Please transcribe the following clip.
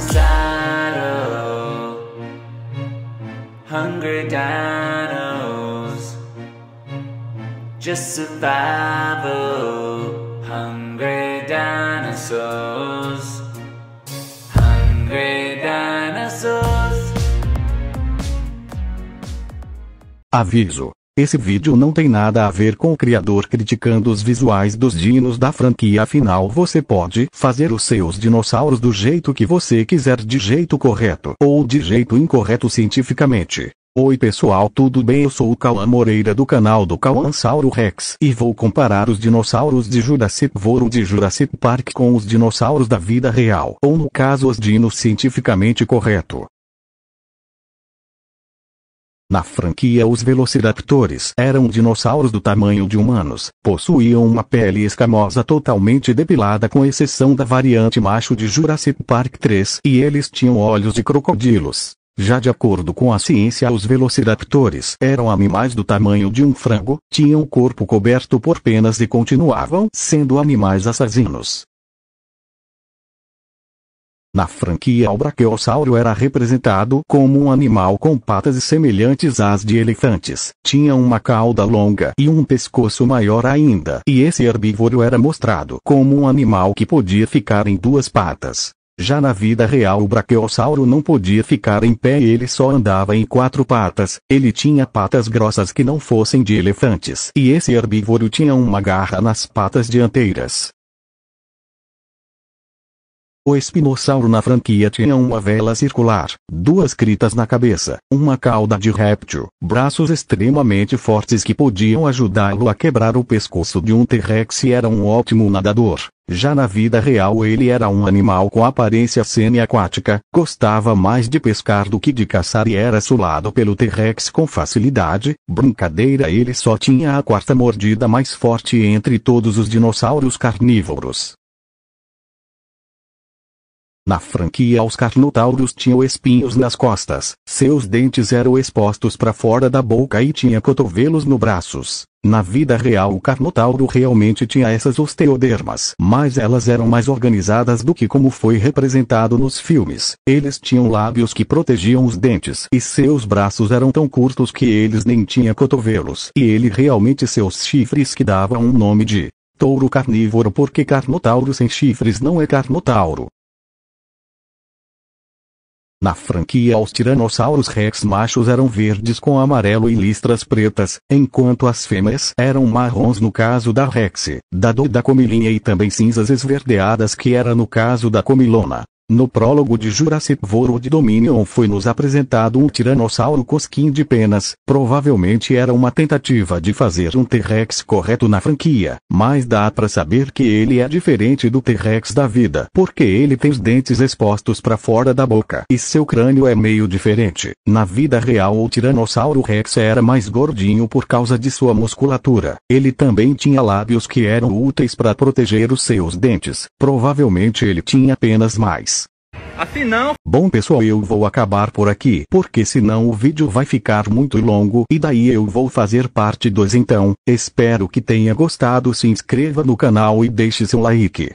saddle Hungry dinos Just survival Hungry dinosaurs Hungry dinosaurs Aviso Esse vídeo não tem nada a ver com o criador criticando os visuais dos dinos da franquia afinal você pode fazer os seus dinossauros do jeito que você quiser de jeito correto ou de jeito incorreto cientificamente. Oi pessoal tudo bem eu sou o Cauã Moreira do canal do Cauãsauro Rex e vou comparar os dinossauros de Jurassic World de Jurassic Park com os dinossauros da vida real ou no caso os dinos cientificamente correto. Na franquia os Velociraptors eram dinossauros do tamanho de humanos, possuíam uma pele escamosa totalmente depilada com exceção da variante macho de Jurassic Park 3 e eles tinham olhos de crocodilos. Já de acordo com a ciência os Velociraptors eram animais do tamanho de um frango, tinham o corpo coberto por penas e continuavam sendo animais assassinos. Na franquia o braquiossauro era representado como um animal com patas semelhantes às de elefantes, tinha uma cauda longa e um pescoço maior ainda, e esse herbívoro era mostrado como um animal que podia ficar em duas patas. Já na vida real o braquiossauro não podia ficar em pé ele só andava em quatro patas, ele tinha patas grossas que não fossem de elefantes e esse herbívoro tinha uma garra nas patas dianteiras. O espinossauro na franquia tinha uma vela circular, duas critas na cabeça, uma cauda de réptil, braços extremamente fortes que podiam ajudá-lo a quebrar o pescoço de um T-Rex e era um ótimo nadador. Já na vida real ele era um animal com aparência semi-aquática, gostava mais de pescar do que de caçar e era sulado pelo T-Rex com facilidade. Brincadeira ele só tinha a quarta mordida mais forte entre todos os dinossauros carnívoros. Na franquia os carnotauros tinham espinhos nas costas, seus dentes eram expostos para fora da boca e tinha cotovelos no braços. Na vida real o carnotauro realmente tinha essas osteodermas, mas elas eram mais organizadas do que como foi representado nos filmes. Eles tinham lábios que protegiam os dentes e seus braços eram tão curtos que eles nem tinham cotovelos. E ele realmente seus chifres que davam um nome de touro carnívoro porque carnotauro sem chifres não é carnotauro. Na franquia os Tiranossauros Rex machos eram verdes com amarelo e listras pretas, enquanto as fêmeas eram marrons no caso da Rex, da comilinha e também cinzas esverdeadas que era no caso da Comilona. No prólogo de Jurassic World Dominion foi nos apresentado um tiranossauro cosquinho de penas, provavelmente era uma tentativa de fazer um T-Rex correto na franquia, mas dá para saber que ele é diferente do T-Rex da vida, porque ele tem os dentes expostos para fora da boca e seu crânio é meio diferente. Na vida real o tiranossauro Rex era mais gordinho por causa de sua musculatura. Ele também tinha lábios que eram úteis para proteger os seus dentes, provavelmente ele tinha penas mais Afinal... Assim Bom pessoal eu vou acabar por aqui, porque senão o vídeo vai ficar muito longo e daí eu vou fazer parte 2 então, espero que tenha gostado se inscreva no canal e deixe seu like.